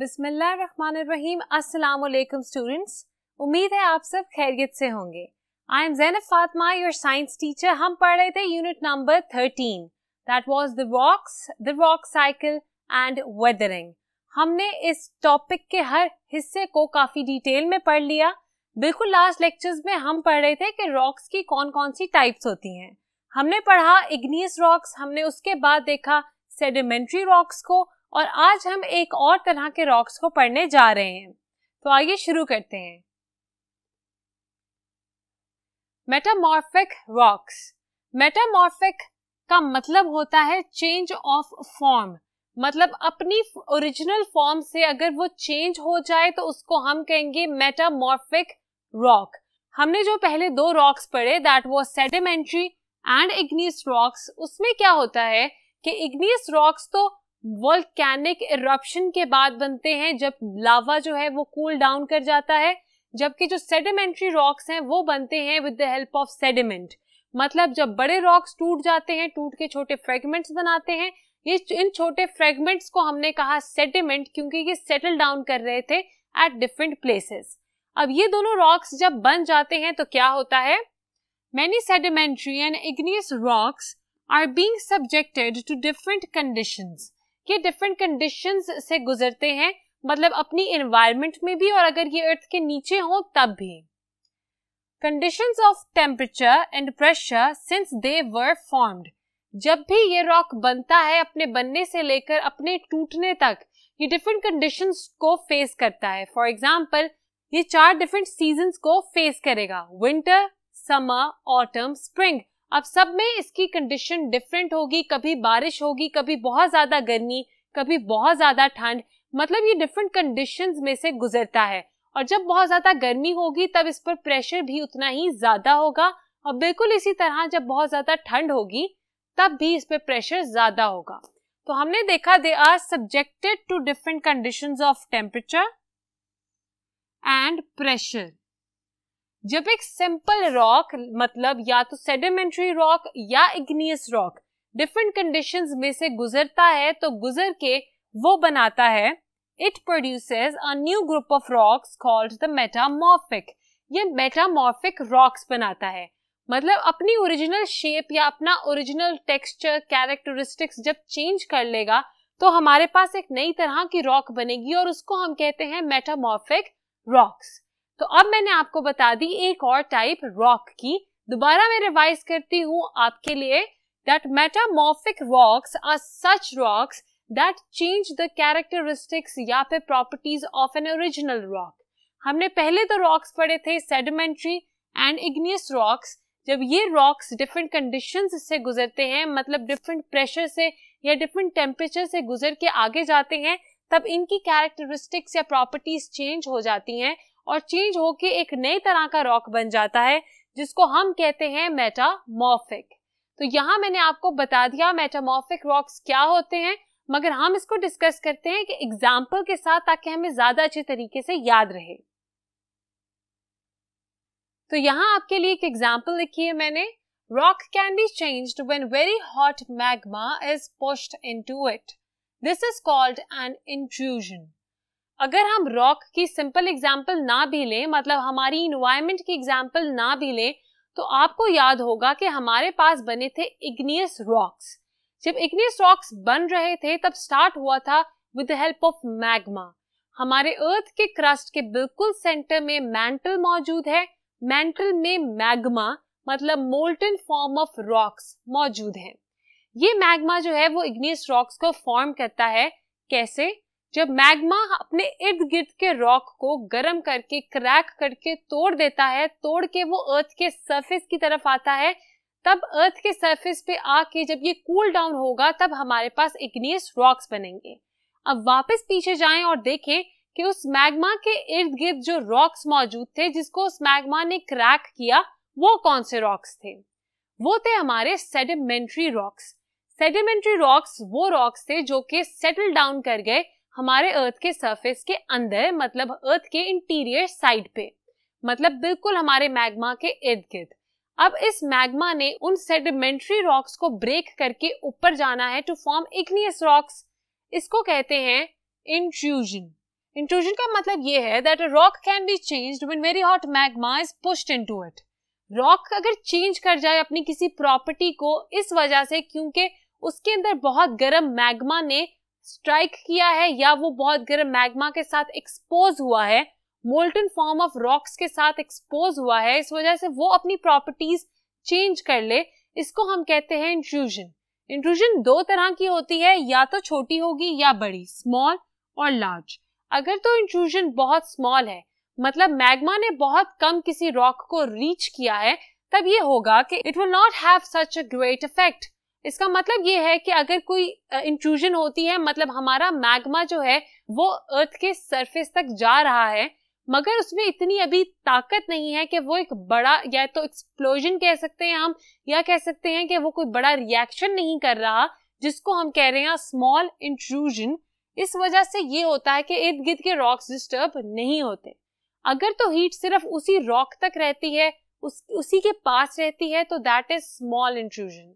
बिस्मिल्लाहिर्रहमानिर्रहीम अस्सलाम वालेकुम स्टूडेंट्स उम्मीद है आप सब खैरियत से होंगे I am Zainab Fatima your science teacher हम पढ़ रहे थे unit number thirteen that was the rocks the rock cycle and weathering हमने इस टॉपिक के हर हिस्से को काफ़ी डिटेल में पढ़ लिया बिल्कुल लास्ट लेक्चर्स में हम पढ़ रहे थे कि रॉक्स की कौन कौन सी टाइप्स होती हैं हमने पढ़ा इग्नियस रॉक्स हमने उसके बाद देखा सेडिमेंट्री रॉक्स को और आज हम एक और तरह के रॉक्स को पढ़ने जा रहे हैं तो आइए शुरू करते हैं मेटामॉर्फिक रॉक्स मेटामॉर्फिक का मतलब होता है चेंज ऑफ फॉर्म मतलब अपनी ओरिजिनल फॉर्म से अगर वो चेंज हो जाए तो उसको हम कहेंगे मेटामॉर्फिक रॉक हमने जो पहले दो रॉक्स पढ़े that was sedimentary and igneous rocks उसमें क्या होता है कि इग्नियस रॉक्स तो वॉल्केनिक इरप्शन के बाद बनते हैं जब लावा जो है वो कूल cool डाउन कर जाता है जबकि जो सेडिमेंट्री रॉक्स हैं वो बनते हैं with the help of sediment मतलब जब बड़े रॉक्स टूट जाते हैं टूट के छोटे फ्रेगमेंट्स बनाते हैं ये इन छोटे फ्रेगमेंट्स को हमने कहा सेडिमेंट क्योंकि ये सेटल डाउन कर रहे थे एट डिफरेंट प्लेसेस अब ये दोनों रॉक्स जब बन जाते हैं तो क्या होता है many sedimentary and igneous rocks are being subjected to different condition ये डिफरेंट कंडीशन से गुजरते हैं मतलब अपनी एनवायरमेंट में भी और अगर ये अर्थ के नीचे हो तब भी condition of temperature and pressure since they were formed जब भी ये रॉक बनता है अपने बनने से लेकर अपने टूटने तक ये डिफरेंट कंडीशन को फेस करता है फॉर एग्जाम्पल ये चार डिफरेंट सीजन को फेस करेगा विंटर समर ऑटम स्प्रिंग अब सब में इसकी कंडीशन डिफरेंट होगी कभी बारिश होगी कभी बहुत ज्यादा गर्मी कभी बहुत ज्यादा ठंड मतलब ये डिफरेंट कंडीशन में से गुजरता है और जब बहुत ज्यादा गर्मी होगी तब इस पर प्रेशर भी उतना ही ज्यादा होगा और बिल्कुल इसी तरह जब बहुत ज्यादा ठंड होगी तब भी इस पर प्रेशर ज्यादा होगा तो हमने देखा they are subjected to different condition of temperature and pressure जब एक सिंपल रॉक मतलब या तो सेडिमेंट्री रॉक या इग्नियस रॉक डिफरेंट कंडीशंस में से गुजरता है तो गुजर के वो बनाता है it produces a new group of rocks called the metamorphic ये मेटामॉर्फिक रॉक्स बनाता है मतलब अपनी ओरिजिनल शेप या अपना ओरिजिनल टेक्सचर कैरेक्टरिस्टिक्स जब चेंज कर लेगा तो हमारे पास एक नई तरह की रॉक बनेगी और उसको हम कहते हैं मेटामॉर्फिक रॉक्स तो अब मैंने आपको बता दी एक और टाइप रॉक की दोबारा मैं रिवाइज करती हूँ आपके लिए that metamorphic rocks are such rocks that change the characteristics या फिर properties of an original rock हमने पहले तो रॉक्स पढ़े थे सेडिमेंट्री एंड इग्नियस रॉक्स जब ये रॉक्स डिफरेंट कंडीशन से गुजरते हैं मतलब डिफरेंट प्रेशर से या डिफरेंट टेम्परेचर से गुजर के आगे जाते हैं तब इनकी कैरेक्टरिस्टिक्स या प्रॉपर्टीज चेंज हो जाती हैं और चेंज होके एक नई तरह का रॉक बन जाता है जिसको हम कहते हैं मेटामॉर्फिक तो यहाँ मैंने आपको बता दिया मेटामॉर्फिक रॉक्स क्या होते हैं मगर हम इसको डिस्कस करते हैं कि एग्जाम्पल के साथ ताकि हमें ज्यादा अच्छे तरीके से याद रहे तो यहाँ आपके लिए एक एग्जाम्पल लिखी है मैंने rock can be changed when very hot magma is pushed into it this is called an intrusion अगर हम रॉक की सिंपल एग्जाम्पल ना भी लें मतलब हमारी इन्वायरमेंट की एग्जाम्पल ना भी लें तो आपको याद होगा कि हमारे पास बने थे इग्नियस रॉक्स जब इग्नियस रॉक्स बन रहे थे तब स्टार्ट हुआ था with the help of magma हमारे अर्थ के क्रस्ट के बिल्कुल सेंटर में मैंटल मौजूद है मैंटल में मैग्मा मतलब मोल्टन फॉर्म ऑफ रॉक्स मौजूद है ये मैग्मा जो है वो इग्नियस रॉक्स को फॉर्म करता है कैसे जब मैग्मा अपने इर्द गिर्द के रॉक को गर्म करके क्रैक करके तोड़ देता है तोड़ के वो अर्थ के सरफेस की तरफ आता है तब अर्थ के सरफेस पे आके जब ये कूल cool डाउन होगा तब हमारे पास इग्नियस रॉक्स बनेंगे अब वापस पीछे जाएं और देखें कि उस मैग्मा के इर्द गिर्द जो रॉक्स मौजूद थे जिसको उस मैग्मा ने क्रैक किया वो कौन से रॉक्स थे वो थे हमारे सेडिमेंट्री रॉक्स सेडिमेंट्री रॉक्स वो रॉक्स थे जो कि सेटल डाउन कर गए हमारे अर्थ के सरफेस के अंदर मतलब अर्थ के इंटीरियर साइड पे मतलब बिल्कुल हमारे मैग्मा के इर्द गिर्द अब इस मैग्मा ने उन सेडिमेंट्री रॉक्स को ब्रेक करके ऊपर जाना है टू फॉर्म इग्नियस रॉक्स इसको कहते हैं इंट्रूजन इंट्रूजन का मतलब ये है that a rock can be changed when very hot magma is pushed into it rock अगर चेंज कर जाए अपनी किसी प्रॉपर्टी को इस वजह से क्योंकि उसके अंदर बहुत गर्म मैग्मा ने स्ट्राइक किया है या वो बहुत गर्म मैग्मा के साथ एक्सपोज हुआ है मोल्टन फॉर्म ऑफ रॉक्स के साथ एक्सपोज हुआ है इस वजह से वो अपनी प्रॉपर्टीज चेंज कर ले इसको हम कहते हैं इंट्रूजन इंट्रूजन दो तरह की होती है या तो छोटी होगी या बड़ी स्मॉल और लार्ज अगर तो इंट्रूजन बहुत स्मॉल है मतलब मैग्मा ने बहुत कम किसी रॉक को रीच किया है तब ये होगा कि it will not have such a great effect इसका मतलब ये है कि अगर कोई इंट्रूजन होती है मतलब हमारा मैग्मा जो है वो अर्थ के सरफेस तक जा रहा है मगर उसमें इतनी अभी ताकत नहीं है कि वो एक बड़ा या तो एक्सप्लोजन कह सकते हैं हम या कह सकते हैं कि वो कोई बड़ा रिएक्शन नहीं कर रहा जिसको हम कह रहे हैं स्मॉल इंट्रूजन इस वजह से ये होता है कि इर्द गिर्द के रॉक्स डिस्टर्ब नहीं होते अगर तो हीट सिर्फ उसी रॉक तक रहती है उस उसी के पास रहती है तो दैट इज स्मॉल इंट्रूजन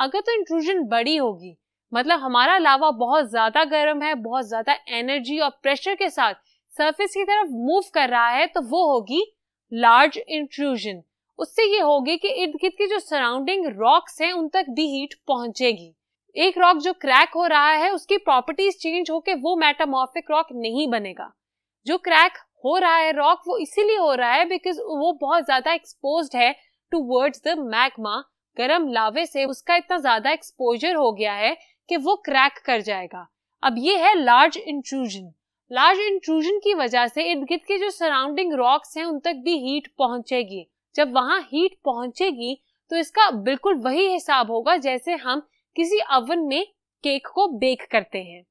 अगर तो इंट्रूजन बड़ी होगी मतलब हमारा लावा बहुत ज़्यादा गर्म है बहुत ज़्यादा एनर्जी और प्रेशर के साथ सरफेस की तरफ मूव कर रहा है तो वो होगी लार्ज इंट्रूजन उससे ये होगी कि इर्द गिर्द की जो सराउंडिंग रॉक्स हैं उन तक भी हीट पहुंचेगी एक रॉक जो क्रैक हो रहा है उसकी प्रॉपर्टीज चेंज होके वो मेटामॉर्फिक रॉक नहीं बनेगा जो क्रैक हो रहा है रॉक वो इसीलिए हो रहा है बिकॉज वो बहुत ज्यादा एक्सपोज है टू द मैग्मा गर्म लावे से उसका इतना ज्यादा एक्सपोजर हो गया है कि वो क्रैक कर जाएगा अब ये है लार्ज इंट्रूजन लार्ज इंट्रूजन की वजह से इर्द गिर्द के जो सराउंडिंग रॉक्स हैं उन तक भी हीट पहुंचेगी जब वहां हीट पहुंचेगी तो इसका बिल्कुल वही हिसाब होगा जैसे हम किसी अवन में केक को बेक करते हैं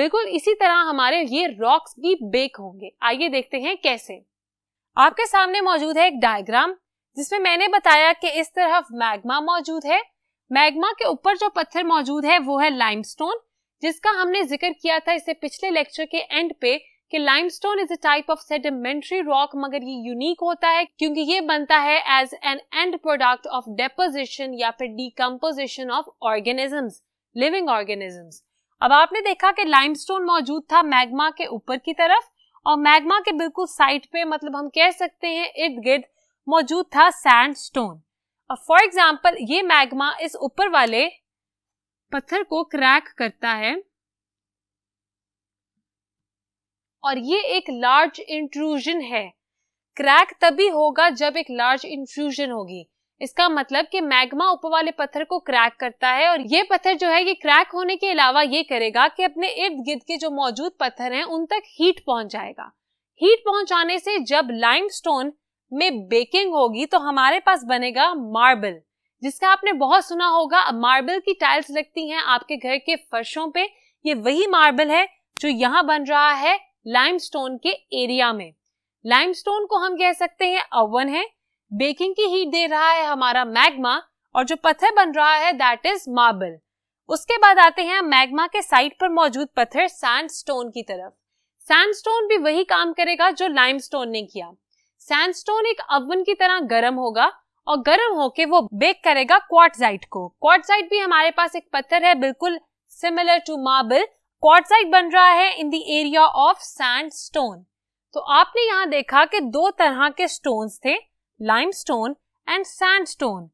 बिल्कुल इसी तरह हमारे ये रॉक्स भी बेक होंगे आइए देखते हैं कैसे आपके सामने मौजूद है एक डायग्राम जिसमें मैंने बताया कि इस तरफ मैग्मा मौजूद है मैग्मा के ऊपर जो पत्थर मौजूद है वो है लाइमस्टोन जिसका हमने जिक्र किया था इसे पिछले लेक्चर के एंड पे कि limestone is a type of sedimentary rock मगर ये यूनिक होता है क्योंकि ये बनता है as an end product of deposition या फिर decomposition of organisms living organisms अब आपने देखा कि लाइमस्टोन मौजूद था मैग्मा के ऊपर की तरफ और मैग्मा के बिल्कुल साइड पे मतलब हम कह सकते हैं इर्द गिर्द मौजूद था सैंडस्टोन और फॉर एग्जाम्पल ये मैग्मा इस ऊपर वाले पत्थर को क्रैक करता है और ये एक लार्ज इंट्रूजन है क्रैक तभी होगा जब एक लार्ज इंट्रूजन होगी इसका मतलब कि मैग्मा ऊपर वाले पत्थर को क्रैक करता है और ये पत्थर जो है ये क्रैक होने के अलावा ये करेगा कि अपने इर्द गिर्द के जो मौजूद पत्थर हैं उन तक हीट पहुंच जाएगा हीट पहुंचाने से जब लाइमस्टोन में बेकिंग होगी तो हमारे पास बनेगा मार्बल जिसका आपने बहुत सुना होगा मार्बल की टाइल्स लगती हैं आपके घर के फर्शों पे ये वही मार्बल है जो यहाँ बन रहा है लाइमस्टोन के एरिया में लाइमस्टोन को हम कह सकते हैं अवन है बेकिंग की हीट दे रहा है हमारा मैग्मा और जो पत्थर बन रहा है दैट इज मार्बल उसके बाद आते हैं मैग्मा के साइड पर मौजूद पत्थर सैंडस्टोन की तरफ सैंडस्टोन भी वही काम करेगा जो लाइमस्टोन ने किया सैंडस्टोन एक अवन की तरह गर्म होगा और गर्म होके वो बेक करेगा क्वार्टजाइट को क्वार्टजाइट भी हमारे पास एक पत्थर है बिल्कुल सिमिलर टू मार्बल क्वार्टजाइट बन रहा है in the area of sandstone तो आपने यहाँ देखा कि दो तरह के स्टोन्स थे लाइमस्टोन एंड सैंडस्टोन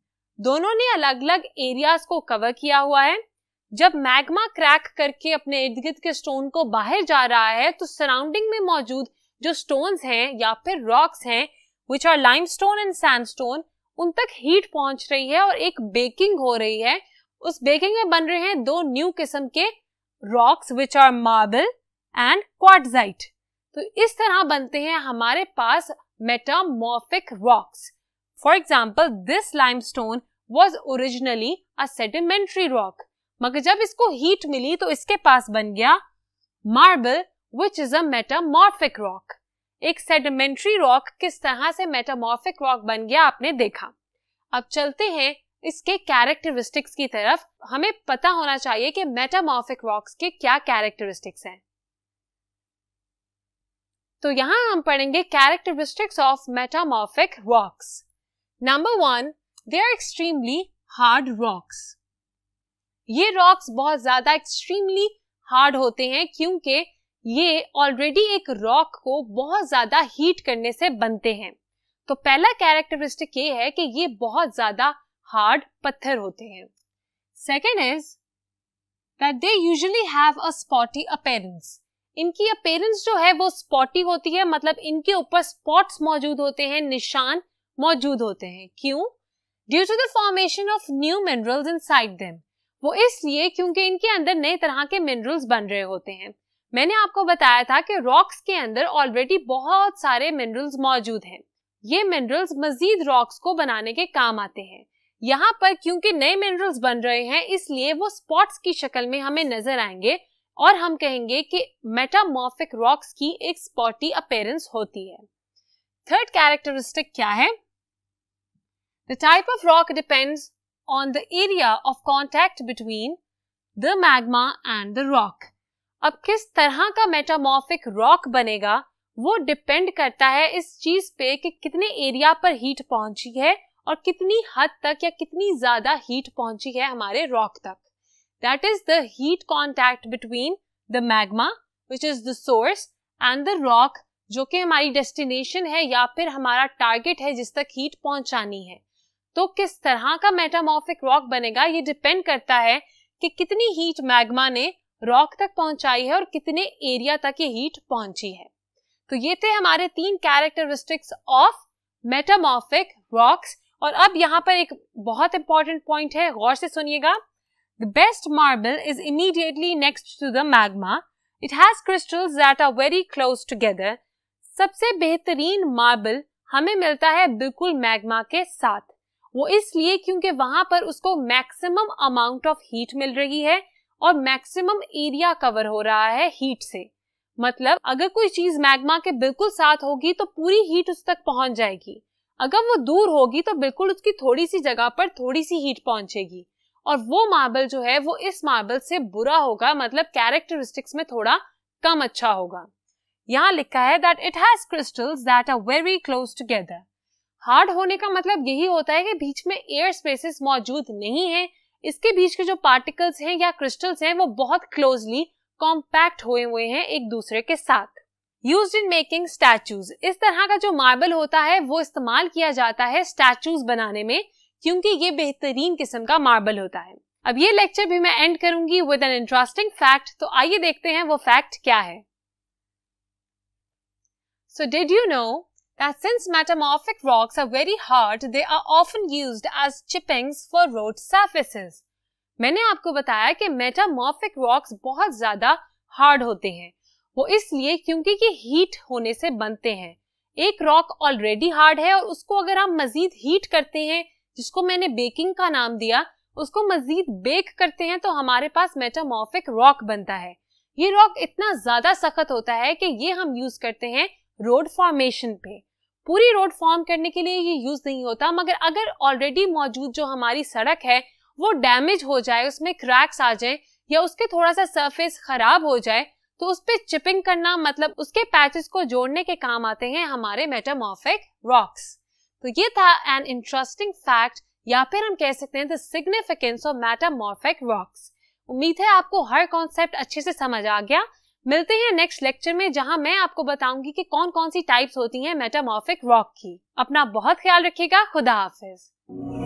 दोनों ने अलग अलग एरियाज को कवर किया हुआ है जब मैग्मा क्रैक करके अपने इर्द गिर्द के स्टोन को बाहर जा रहा है तो सराउंडिंग में मौजूद जो स्टोन्स हैं या फिर रॉक्स हैं which are limestone and sandstone उन तक हीट पहुंच रही है और एक बेकिंग हो रही है उस बेकिंग में बन रहे हैं दो न्यू किस्म के rocks which are marble and क्वाटाइट तो इस तरह बनते हैं हमारे पास metamorphic rocks for example this limestone was originally a rock मगर जब इसको हीट मिली तो इसके पास बन गया marble which is a metamorphic rock एक सेडिमेंट्री रॉक किस तरह से मेटामॉर्फिक रॉक बन गया आपने देखा अब चलते हैं इसके कैरेक्टरिस्टिक्स की तरफ हमें पता होना चाहिए कि मेटामॉर्फिक रॉक्स के क्या कैरेक्टरिस्टिक्स हैं तो यहां हम पढ़ेंगे characteristics of metamorphic rocks number one they are extremely hard rocks ये रॉक्स बहुत ज्यादा एक्सट्रीमली हार्ड होते हैं क्योंकि ये ऑलरेडी एक रॉक को बहुत ज्यादा हीट करने से बनते हैं तो पहला कैरेक्टरिस्टिक ये है कि ये बहुत ज्यादा हार्ड पत्थर होते हैं second is that they usually have a spotty appearance इनकी अपेरेंस जो है वो स्पॉटी होती है मतलब इनके ऊपर स्पॉट्स मौजूद होते हैं निशान मौजूद होते हैं क्यों due to the formation of new minerals inside them वो इसलिए क्योंकि इनके अंदर नए तरह के मिनरल्स बन रहे होते हैं मैंने आपको बताया था कि रॉक्स के अंदर ऑलरेडी बहुत सारे मिनरल्स मौजूद हैं ये मिनरल्स मजीद रॉक्स को बनाने के काम आते हैं यहाँ पर क्योंकि नए मिनरल्स बन रहे हैं इसलिए वो स्पॉट्स की शक्ल में हमें नजर आएंगे और हम कहेंगे कि मेटामोफिक रॉक्स की एक स्पॉटी अपेयरेंस होती है थर्ड कैरेक्टरिस्टिक क्या है the type of rock depends on the area of contact between the magma and the rock अब किस तरह का मेटामॉर्फिक रॉक बनेगा वो डिपेंड करता है इस चीज पे कि कितने एरिया पर हीट पहुंची है और कितनी हद तक या कितनी ज्यादा हीट पहुंची है हमारे रॉक तक that is the heat contact between the magma which is the source and the rock जो कि हमारी डेस्टिनेशन है या फिर हमारा टारगेट है जिस तक हीट पहुंचानी है तो किस तरह का मेटामॉर्फिक रॉक बनेगा ये डिपेंड करता है कि कितनी हीट मैग्मा ने रॉक तक पहुंचाई है और कितने एरिया तक ये हीट पहुंची है तो ये थे हमारे तीन कैरेक्टरिस्टिक्स ऑफ मेटामॉर्फिक रॉक्स और अब यहाँ पर एक बहुत इंपॉर्टेंट पॉइंट है गौर से सुनिएगा the best marble is immediately next to the magma it has crystals that are very close together सबसे बेहतरीन मार्बल हमें मिलता है बिल्कुल मैग्मा के साथ वो इसलिए क्योंकि वहां पर उसको मैक्सिमम अमाउंट ऑफ हीट मिल रही है और मैक्सिमम एरिया कवर हो रहा है हीट से मतलब अगर कोई चीज मैग्मा के बिल्कुल साथ होगी तो पूरी हीट उस तक पहुंच जाएगी अगर वो दूर होगी तो बिल्कुल उसकी थोड़ी सी जगह पर थोड़ी सी हीट पहुंचेगी और वो मार्बल जो है वो इस मार्बल से बुरा होगा मतलब कैरेक्टरिस्टिक्स में थोड़ा कम अच्छा होगा यहाँ लिखा है that it has crystals that are very close together hard होने का मतलब यही होता है कि बीच में एयर स्पेसेस मौजूद नहीं है इसके बीच के जो पार्टिकल्स हैं या क्रिस्टल्स हैं वो बहुत क्लोजली कॉम्पैक्ट हुए हुए हैं एक दूसरे के साथ यूज इन मेकिंग स्टैचूज इस तरह का जो मार्बल होता है वो इस्तेमाल किया जाता है स्टैचूज बनाने में क्योंकि ये बेहतरीन किस्म का मार्बल होता है अब ये लेक्चर भी मैं एंड करूंगी विद एन इंटरेस्टिंग फैक्ट तो आइए देखते हैं वो फैक्ट क्या है so did you know that since metamorphic rocks are very hard, they are often used as chippings for road surfaces. मैंने आपको बताया कि मेटामॉर्फिक रॉक्स बहुत ज्यादा हार्ड होते हैं वो इसलिए क्योंकि ये हीट होने से बनते हैं एक रॉक ऑलरेडी हार्ड है और उसको अगर आप मजीद हीट करते हैं जिसको मैंने बेकिंग का नाम दिया उसको मजीद बेक करते हैं तो हमारे पास मेटामॉर्फिक रॉक बनता है ये रॉक इतना ज्यादा सख्त होता है कि ये हम यूज करते हैं रोड फॉर्मेशन पे पूरी रोड फॉर्म करने के लिए ये यूज नहीं होता मगर अगर ऑलरेडी मौजूद जो हमारी सड़क है वो डैमेज हो जाए उसमें क्रैक्स आ जाए या उसके थोड़ा सा सरफेस खराब हो जाए तो उस पर चिपिंग करना मतलब उसके पैचेस को जोड़ने के काम आते हैं हमारे मेटामोफिक रॉक्स तो ये था एन इंटरेस्टिंग फैक्ट या फिर हम कह सकते हैं the significance of metamorphic rocks उम्मीद है आपको हर कॉन्सेप्ट अच्छे से समझ आ गया मिलते हैं नेक्स्ट लेक्चर में जहां मैं आपको बताऊंगी कि कौन कौन सी टाइप्स होती हैं मेटामॉर्फिक रॉक की अपना बहुत ख्याल रखिएगा खुदा हाफिज